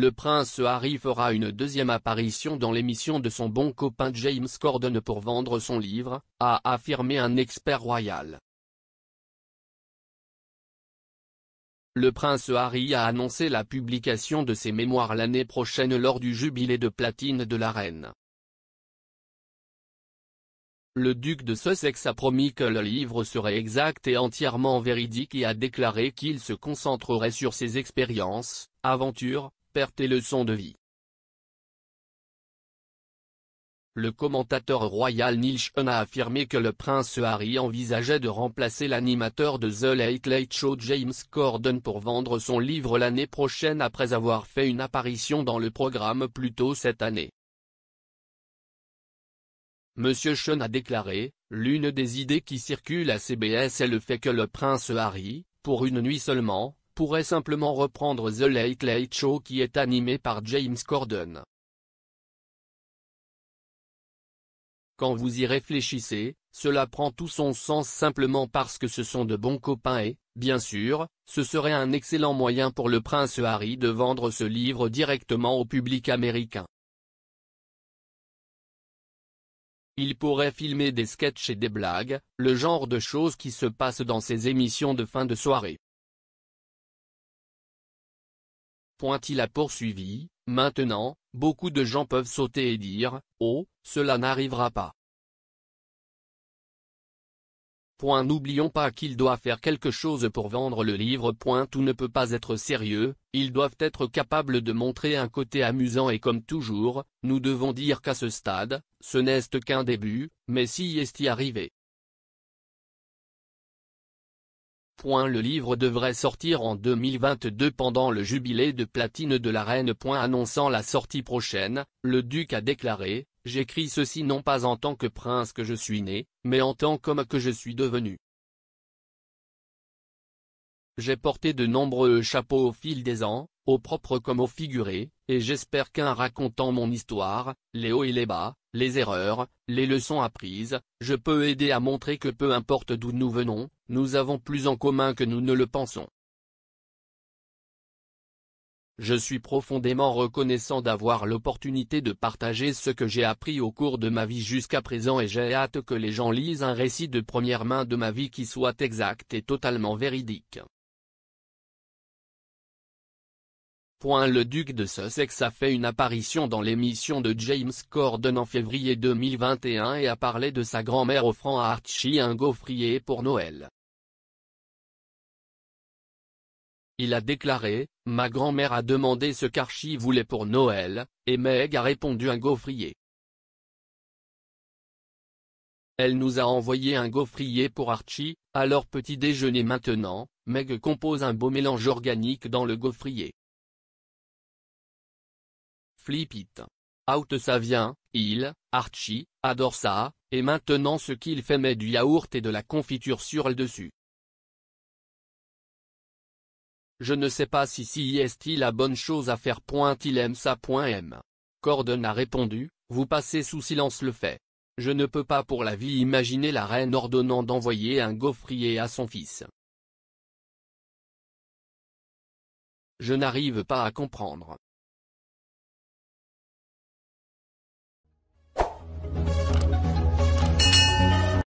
le prince Harry fera une deuxième apparition dans l'émission de son bon copain James Corden pour vendre son livre, a affirmé un expert royal. Le prince Harry a annoncé la publication de ses mémoires l'année prochaine lors du jubilé de platine de la reine. Le duc de Sussex a promis que le livre serait exact et entièrement véridique et a déclaré qu'il se concentrerait sur ses expériences, aventures, Perte et leçons de vie Le commentateur royal Neil Sean a affirmé que le prince Harry envisageait de remplacer l'animateur de The Late Late Show James Corden pour vendre son livre l'année prochaine après avoir fait une apparition dans le programme plus tôt cette année. Monsieur Sean a déclaré, l'une des idées qui circulent à CBS est le fait que le prince Harry, pour une nuit seulement, pourrait simplement reprendre The Late Late Show qui est animé par James Corden. Quand vous y réfléchissez, cela prend tout son sens simplement parce que ce sont de bons copains et, bien sûr, ce serait un excellent moyen pour le prince Harry de vendre ce livre directement au public américain. Il pourrait filmer des sketchs et des blagues, le genre de choses qui se passent dans ses émissions de fin de soirée. il a poursuivi, maintenant, beaucoup de gens peuvent sauter et dire, oh, cela n'arrivera pas. Point N'oublions pas qu'il doit faire quelque chose pour vendre le livre. point Tout ne peut pas être sérieux, ils doivent être capables de montrer un côté amusant et comme toujours, nous devons dire qu'à ce stade, ce n'est qu'un début, mais si est y arrivé. Le livre devrait sortir en 2022 pendant le jubilé de platine de la reine. Annonçant la sortie prochaine, le duc a déclaré, J'écris ceci non pas en tant que prince que je suis né, mais en tant qu'homme que je suis devenu. J'ai porté de nombreux chapeaux au fil des ans, au propre comme au figuré, et j'espère qu'en racontant mon histoire, les hauts et les bas, les erreurs, les leçons apprises, je peux aider à montrer que peu importe d'où nous venons, nous avons plus en commun que nous ne le pensons. Je suis profondément reconnaissant d'avoir l'opportunité de partager ce que j'ai appris au cours de ma vie jusqu'à présent et j'ai hâte que les gens lisent un récit de première main de ma vie qui soit exact et totalement véridique. Le duc de Sussex a fait une apparition dans l'émission de James Corden en février 2021 et a parlé de sa grand-mère offrant à Archie un gaufrier pour Noël. Il a déclaré, « Ma grand-mère a demandé ce qu'Archie voulait pour Noël, et Meg a répondu un gaufrier. Elle nous a envoyé un gaufrier pour Archie, alors petit déjeuner maintenant, Meg compose un beau mélange organique dans le gaufrier. Out ça vient, il, Archie, adore ça, et maintenant ce qu'il fait met du yaourt et de la confiture sur le dessus. Je ne sais pas si si est-il la bonne chose à faire. Point il aime ça. Point M. Corden a répondu, vous passez sous silence le fait. Je ne peux pas pour la vie imaginer la reine ordonnant d'envoyer un gaufrier à son fils. Je n'arrive pas à comprendre.